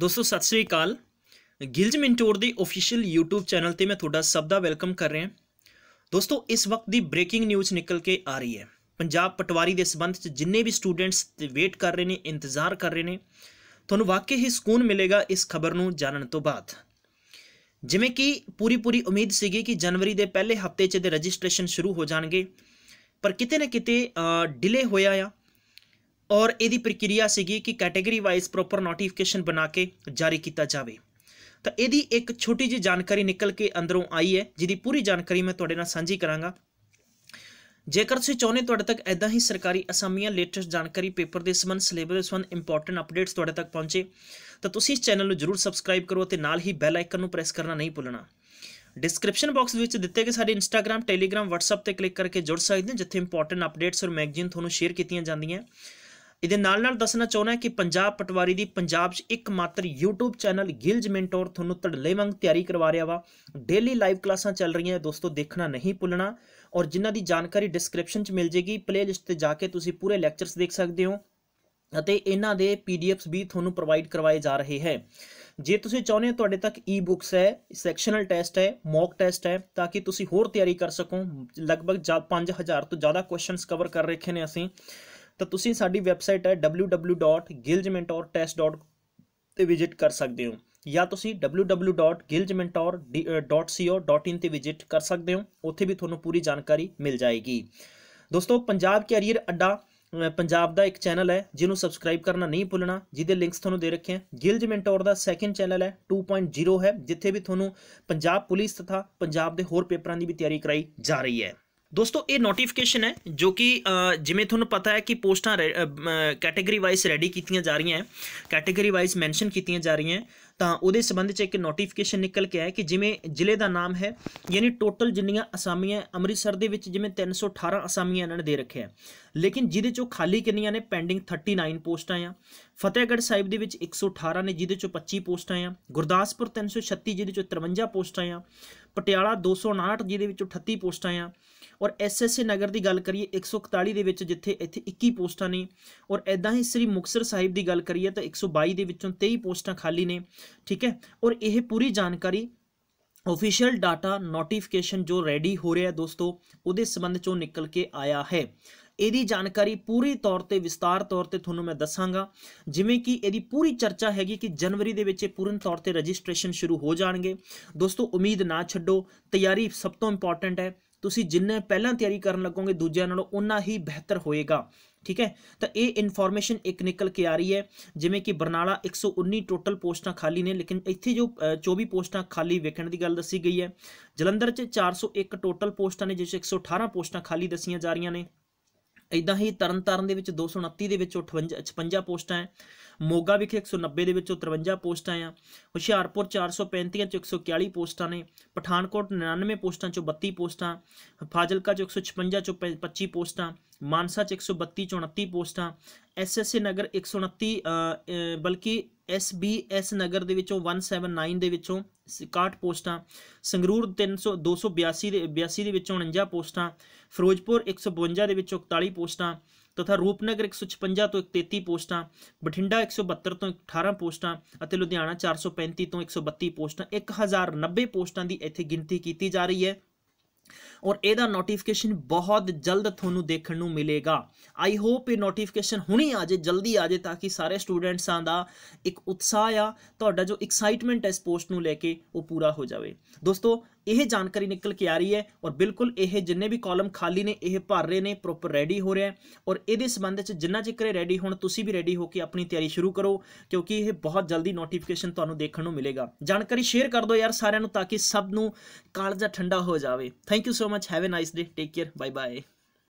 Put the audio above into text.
ਦੋਸਤੋ ਸਤਿ ਸ੍ਰੀ ਅਕਾਲ ਗਿਲਜ ਮਿੰਟੋਰ ਦੇ ਅਫੀਸ਼ੀਅਲ YouTube ਚੈਨਲ ਤੇ ਮੈਂ ਤੁਹਾਡਾ ਸਭ ਦਾ ਵੈਲਕਮ ਕਰ ਰਿਹਾ ਦੋਸਤੋ ਇਸ ਵਕਤ ਦੀ ਬ੍ਰੇਕਿੰਗ ਨਿਊਜ਼ ਨਿਕਲ ਕੇ ਆ ਰਹੀ ਹੈ ਪੰਜਾਬ ਪਟਵਾਰੀ ਦੇ ਸਬੰਧ ਚ ਜਿੰਨੇ ਵੀ ਸਟੂਡੈਂਟਸ ਵੇਟ ਕਰ ਰਹੇ ਨੇ ਇੰਤਜ਼ਾਰ ਕਰ ਰਹੇ ਨੇ ਤੁਹਾਨੂੰ ਵਾਕਈ ਹੀ ਸਕੂਨ ਮਿਲੇਗਾ ਇਸ ਖਬਰ ਨੂੰ ਜਾਣਨ ਤੋਂ ਬਾਅਦ ਜਿਵੇਂ ਕਿ ਪੂਰੀ ਪੂਰੀ ਉਮੀਦ ਸੀਗੀ ਕਿ ਜਨਵਰੀ ਦੇ ਪਹਿਲੇ ਹਫਤੇ 'ਚ ਦੇ ਰਜਿਸਟ੍ਰੇਸ਼ਨ ਸ਼ੁਰੂ ਹੋ ਜਾਣਗੇ ਪਰ ਕਿਤੇ ਨਾ ਕਿਤੇ ਡਿਲੇ ਹੋਇਆ ਆ ਔਰ ਇਹਦੀ ਪ੍ਰਕਿਰਿਆ ਸੀਗੀ ਕਿ ਕੈਟਾਗਰੀ ਵਾਈਜ਼ ਪ੍ਰੋਪਰ ਨੋਟੀਫਿਕੇਸ਼ਨ ਬਣਾ ਕੇ ਜਾਰੀ ਕੀਤਾ ਜਾਵੇ ਤਾਂ ਇਹਦੀ ਇੱਕ ਛੋਟੀ ਜੀ ਜਾਣਕਾਰੀ ਨਿਕਲ ਕੇ ਅੰਦਰੋਂ ਆਈ ਹੈ ਜਿਹਦੀ ਪੂਰੀ ਜਾਣਕਾਰੀ ਮੈਂ ਤੁਹਾਡੇ ਨਾਲ ਸਾਂਝੀ ਕਰਾਂਗਾ ਜੇਕਰ ਤੁਸੀਂ ਚਾਹੁੰਦੇ ਤੁਹਾਡੇ ਤੱਕ ਐਦਾਂ ਹੀ ਸਰਕਾਰੀ ਅਸਾਮੀਆਂ ਲੇਟੈਸਟ ਜਾਣਕਾਰੀ ਪੇਪਰ ਦੇ ਸਮਨ ਸਿਲੇਬਸ ਦੇ ਇੰਪੋਰਟੈਂਟ ਅਪਡੇਟਸ ਤੁਹਾਡੇ ਤੱਕ ਪਹੁੰਚੇ ਤਾਂ ਤੁਸੀਂ ਇਸ ਚੈਨਲ ਨੂੰ ਜਰੂਰ ਸਬਸਕ੍ਰਾਈਬ ਕਰੋ ਅਤੇ ਨਾਲ ਹੀ ਬੈਲ ਆਈਕਨ ਨੂੰ ਪ੍ਰੈਸ ਕਰਨਾ ਨਹੀਂ ਭੁੱਲਣਾ ਡਿਸਕ੍ਰਿਪਸ਼ਨ ਬਾਕਸ ਵਿੱਚ ਦਿੱਤੇ ਗਏ ਸਾਡੇ ਇੰਸਟਾਗ੍ਰam ਟੈਲੀਗ੍ਰam ਵਟਸਐਪ ਤੇ ਕਲਿੱਕ ਕਰਕੇ ਜੁੜ ਸਕਦੇ ਹੋ ਜਿੱਥੇ ਇੰਪੋਰਟੈਂਟ ਅਪਡੇਟਸ ਔਰ ਮੈਗਜ਼ੀਨ ਤੁਹਾਨੂੰ ਸ਼ੇਅਰ ਕੀਤੀਆਂ ਜਾਂਦੀਆਂ ਇਹਦੇ ਨਾਲ ਨਾਲ ਦੱਸਣਾ ਚਾਹੁੰਦਾ ਕਿ ਪੰਜਾਬ ਪਟਵਾਰੀ ਦੀ ਪੰਜਾਬ 'ਚ ਇੱਕ ਮਾਤਰ YouTube ਚੈਨਲ ਗਿਲਜ ਮੈਂਟੋਰ ਤੁਹਾਨੂੰ ਵਾਂਗ ਤਿਆਰੀ ਕਰਵਾ ਰਿਹਾ ਵਾ ਡੇਲੀ ਲਾਈਵ ਕਲਾਸਾਂ ਚੱਲ ਰਹੀਆਂ ਦੋਸਤੋ ਦੇਖਣਾ ਨਹੀਂ ਭੁੱਲਣਾ ਔਰ ਜਿਨ੍ਹਾਂ ਦੀ ਜਾਣਕਾਰੀ ਡਿਸਕ੍ਰਿਪਸ਼ਨ 'ਚ ਮਿਲ ਜੇਗੀ ਪਲੇਲਿਸਟ ਤੇ ਜਾ ਕੇ ਤੁਸੀਂ ਪੂਰੇ ਲੈਕਚਰਸ ਦੇਖ ਸਕਦੇ ਹੋ ਅਤੇ ਇਹਨਾਂ ਦੇ ਪੀਡੀਐਫਸ ਵੀ ਤੁਹਾਨੂੰ ਪ੍ਰੋਵਾਈਡ ਕਰਵਾਏ ਜਾ ਰਹੇ ਹੈ ਜੇ ਤੁਸੀਂ ਚਾਹੁੰਦੇ ਹੋ ਤੁਹਾਡੇ ਤੱਕ ਈ-ਬੁੱਕਸ ਹੈ ਸੈਕਸ਼ਨਲ ਟੈਸਟ ਹੈ ਮੌਕ ਟੈਸਟ ਹੈ ਤਾਂ ਕਿ ਤੁਸੀਂ ਹੋਰ ਤਿਆਰੀ ਕਰ ਸਕੋ ਲਗਭਗ 5000 ਤੋਂ ਜ਼ਿਆਦਾ ਕੁਐਸਚਨਸ ਕਵਰ ਕਰ ਰੱਖੇ ਨੇ ਅਸੀਂ ਤਾਂ ਤੁਸੀਂ ਸਾਡੀ ਵੈਬਸਾਈਟ ਹੈ www.gilgementortest.com ਤੇ ਵਿਜ਼ਿਟ ਕਰ ਸਕਦੇ ਹੋ ਜਾਂ ਤੁਸੀਂ www.giljmentor.co.in ਤੇ ਵਿਜ਼ਿਟ ਕਰ ਸਕਦੇ ਹੋ ਉੱਥੇ ਵੀ ਤੁਹਾਨੂੰ ਪੂਰੀ ਜਾਣਕਾਰੀ ਮਿਲ ਜਾਏਗੀ ਦੋਸਤੋ ਪੰਜਾਬ ਕੈਰੀਅਰ ਅੱਡਾ ਪੰਜਾਬ ਦਾ ਇੱਕ ਚੈਨਲ ਹੈ ਜਿਹਨੂੰ ਸਬਸਕ੍ਰਾਈਬ ਕਰਨਾ ਨਹੀਂ ਭੁੱਲਣਾ ਜਿਹਦੇ ਲਿੰਕਸ ਤੁਹਾਨੂੰ ਦੇ ਰੱਖੇ ਹਨ ਗਿਲਜ ਮੈਂਟੋਰ ਦਾ ਸੈਕੰਡ ਚੈਨਲ ਹੈ 2.0 ਹੈ ਜਿੱਥੇ ਵੀ ਤੁਹਾਨੂੰ ਪੰਜਾਬ ਪੁਲਿਸ ਤਥਾ ਪੰਜਾਬ ਦੇ ਹੋਰ ਪੇਪਰਾਂ ਦੀ ਵੀ ਤਿਆਰੀ ਕਰਾਈ ਜਾ ਰਹੀ ਹੈ ਦੋਸਤੋ ਇਹ ਨੋਟੀਫਿਕੇਸ਼ਨ ਹੈ ਜੋ ਕਿ ਜਿਵੇਂ ਤੁਹਾਨੂੰ ਪਤਾ ਹੈ ਕਿ ਪੋਸਟਾਂ ਕੈਟਾਗਰੀ ਵਾਈਜ਼ ਰੈਡੀ ਕੀਤੀਆਂ ਜਾ ਰਹੀਆਂ ਹੈ ਕੈਟਾਗਰੀ ਵਾਈਜ਼ ਮੈਂਸ਼ਨ ਕੀਤੀਆਂ ਜਾ ਰਹੀਆਂ ਹੈ ਤਾਂ ਉਹਦੇ ਸੰਬੰਧ 'ਚ ਇੱਕ ਨੋਟੀਫਿਕੇਸ਼ਨ ਨਿਕਲ ਕੇ ਆਇਆ ਕਿ ਜਿਵੇਂ ਜ਼ਿਲ੍ਹੇ ਦਾ ਨਾਮ ਹੈ ਯਾਨੀ ਟੋਟਲ ਜਿੰਨੀਆਂ ਅਸਾਮੀਆਂ ਅੰਮ੍ਰਿਤਸਰ ਦੇ ਵਿੱਚ ਜਿਵੇਂ 318 ਅਸਾਮੀਆਂ ਇਹਨਾਂ ਨੇ ਦੇ ਰੱਖਿਆ ਲੇਕਿਨ ਜਿਹਦੇ ਚੋਂ ਖਾਲੀ ਕਿੰਨੀਆਂ ਨੇ ਪੈਂਡਿੰਗ 39 ਪੋਸਟਾਂ ਆ ਫਤਿਹਗੜ੍ਹ ਸਾਹਿਬ ਦੇ ਵਿੱਚ 118 ਨੇ ਜਿਹਦੇ ਚੋਂ 25 ਪੋਸਟਾਂ ਆ ਗੁਰਦਾਸਪੁਰ 336 ਜਿਹਦੇ ਚੋਂ 53 ਪੋਸਟਾਂ ਆ ਪਟਿਆਲਾ 259 ਜਿਹਦੇ ਵਿੱਚੋਂ 38 ਪੋਸਟਾਂ ਆ ਔਰ ਐਸਐਸਏ ਨਗਰ ਦੀ ਗੱਲ ਕਰੀਏ 141 ਦੇ ਵਿੱਚ ਜਿੱਥੇ ਇੱਥੇ 21 ਪੋਸਟਾਂ ਨੇ ਔਰ ਐਦਾਂ ਹੀ ਸ੍ਰੀ ਮੁਕਸਰ ਸਾਹਿਬ ਦੀ ਗੱਲ ਕਰੀਏ ਤਾਂ 122 ਦੇ ਵਿੱਚੋਂ 23 ਪੋਸਟਾਂ ਖਾਲੀ ਨੇ ਠੀਕ ਹੈ ਔਰ ਇਹ ਪੂਰੀ ਜਾਣਕਾਰੀ ਅਫੀਸ਼ੀਅਲ ਡਾਟਾ ਨੋਟੀਫਿਕੇਸ਼ਨ ਜੋ ਰੈਡੀ ਹੋ ਰਿਹਾ ਹੈ ਦੋਸਤੋ ਉਹਦੇ ਸੰਬੰਧ ਚੋਂ ਨਿਕਲ ਕੇ ਆਇਆ ਹੈ ਇਹਦੀ ਜਾਣਕਾਰੀ ਪੂਰੀ ਤੌਰ ਤੇ ਵਿਸਤਾਰ ਤੌਰ ਤੇ ਤੁਹਾਨੂੰ ਮੈਂ ਦੱਸਾਂਗਾ ਜਿਵੇਂ ਕਿ ਇਹਦੀ ਪੂਰੀ ਚਰਚਾ ਹੈਗੀ ਕਿ ਜਨਵਰੀ ਦੇ ਵਿੱਚ ਇਹ ਪੂਰਨ ਤੌਰ ਤੇ ਰਜਿਸਟ੍ਰੇਸ਼ਨ ਸ਼ੁਰੂ ਹੋ ਜਾਣਗੇ ਦੋਸਤੋ ਉਮੀਦ ਨਾ ਛੱਡੋ ਤਿਆਰੀ ਸਭ ਤੋਂ ਇੰਪੋਰਟੈਂਟ ਹੈ ਤੁਸੀਂ ਜਿੰਨੇ ਪਹਿਲਾਂ ਤਿਆਰੀ ਕਰਨ ਲੱਗੋਗੇ ਦੂਜਿਆਂ ਨਾਲੋਂ ਉਨਾ ਹੀ ਬਿਹਤਰ ਹੋਏਗਾ ਠੀਕ ਹੈ ਤਾਂ ਇਹ ਇਨਫੋਰਮੇਸ਼ਨ ਇੱਕ ਨਿਕਲ ਕੇ ਆ ਰਹੀ ਹੈ ਜਿਵੇਂ ਕਿ ਬਰਨਾਲਾ 119 ਟੋਟਲ ਪੋਸਟਾਂ ਖਾਲੀ ਨੇ ਲੇਕਿਨ ਇੱਥੇ ਜੋ 24 ਪੋਸਟਾਂ ਖਾਲੀ ਵੇਖਣ ਦੀ ਗੱਲ ਦੱਸੀ ਗਈ ਹੈ ਜਲੰਧਰ 'ਚ 401 ਟੋਟਲ ਪੋਸਟਾਂ ਨੇ ਜਿਸ 118 ਪੋਸਟਾਂ ਖਾਲੀ ਦੱਸੀਆਂ ਜਾ ਰਹੀਆਂ ਨੇ ਇਦਾਂ ਹੀ ਤਰਨਤਾਰਨ ਦੇ ਵਿੱਚ 229 ਦੇ ਵਿੱਚੋਂ 58 56 ਪੋਸਟਾਂ ਹੈ ਮੋਗਾ ਵਿਖੇ 190 ਦੇ ਵਿੱਚੋਂ 53 ਪੋਸਟਾਂ ਆ ਹੁਸ਼ਿਆਰਪੁਰ 435 ਚੋਂ 141 ਪੋਸਟਾਂ ਨੇ ਪਠਾਨਕੋਟ 99 ਪੋਸਟਾਂ ਚੋਂ 32 ਪੋਸਟਾਂ ਫਾਜ਼ਿਲਕਾ ਚੋਂ 156 ਚੋਂ 25 ਪੋਸਟਾਂ ਮਾਨਸਾ ਚ 132 ਚੋਂ 29 ਪੋਸਟਾਂ ਐਸਐਸਏ ਨਗਰ 129 ਬਲਕਿ SBS ਨਗਰ ਦੇ ਵਿੱਚੋਂ 179 ਦੇ ਵਿੱਚੋਂ 61 ਪੋਸਟਾਂ ਸੰਗਰੂਰ 300 282 ਦੇ 82 ਦੇ ਵਿੱਚੋਂ 49 ਪੋਸਟਾਂ ਫਿਰੋਜ਼ਪੁਰ 152 ਦੇ ਵਿੱਚੋਂ 41 ਪੋਸਟਾਂ ਤਥਾ ਰੂਪਨਗਰ 156 ਤੋਂ 133 ਪੋਸਟਾਂ ਬਠਿੰਡਾ 172 ਤੋਂ 18 ਪੋਸਟਾਂ ਅਤੇ ਲੁਧਿਆਣਾ 435 ਤੋਂ 132 ਪੋਸਟਾਂ 1090 ਪੋਸਟਾਂ ਦੀ ਇੱਥੇ ਗਿਣਤੀ ਕੀਤੀ ਜਾ ਰਹੀ ਹੈ ਔਰ ਇਹਦਾ ਨੋਟੀਫਿਕੇਸ਼ਨ ਬਹੁਤ ਜਲਦ ਤੁਹਾਨੂੰ ਦੇਖਣ ਨੂੰ ਮਿਲੇਗਾ ਆਈ ਹੋਪ ਇਹ ਨੋਟੀਫਿਕੇਸ਼ਨ ਹੁਣੇ ਆ ਜੇ ਜਲਦੀ ਆ ਜੇ ਤਾਂ ਕਿ ਸਾਰੇ ਸਟੂਡੈਂਟਸਾਂ ਦਾ ਇੱਕ ਉਤਸ਼ਾਹ ਆ ਤੁਹਾਡਾ ਜੋ ਐਕਸਾਈਟਮੈਂਟ ਹੈ ਇਸ ਪੋਸਟ ਨੂੰ ਲੈ ਕੇ ਉਹ ਪੂਰਾ ਹੋ ਜਾਵੇ ਦੋਸਤੋ ਇਹ ਜਾਣਕਾਰੀ ਨਿਕਲ ਕੇ ਆ ਰਹੀ ਹੈ ਔਰ ਬਿਲਕੁਲ ਇਹ ਜਿੰਨੇ ਵੀ ਕਾਲਮ ਖਾਲੀ ਨੇ ਇਹ ਭਰ ਰਹੇ ਨੇ ਪ੍ਰੋਪਰ ਰੈਡੀ ਹੋ ਰਿਹਾ ਔਰ ਇਹਦੇ ਸੰਬੰਧ ਵਿੱਚ ਜਿੰਨਾ ਚਿਕਰੇ ਰੈਡੀ ਹੋਣ ਤੁਸੀਂ ਵੀ ਰੈਡੀ ਹੋ ਕੇ ਆਪਣੀ ਤਿਆਰੀ ਸ਼ੁਰੂ ਕਰੋ ਕਿਉਂਕਿ ਇਹ ਬਹੁਤ ਜਲਦੀ ਨੋਟੀਫਿਕੇਸ਼ਨ ਤੁਹਾਨੂੰ ਦੇਖਣ ਨੂੰ ਮਿਲੇਗਾ ਜਾਣਕਾਰੀ ਸ਼ੇਅਰ ਕਰ ਦਿਓ ਯਾਰ ਸਾਰਿਆਂ ਨੂੰ ਤਾਂ ਕਿ ਸਭ ਨੂੰ ਕਾਲਜਾ ਠੰਡਾ ਹੋ ਜਾਵੇ thank you so much have a nice day take care bye bye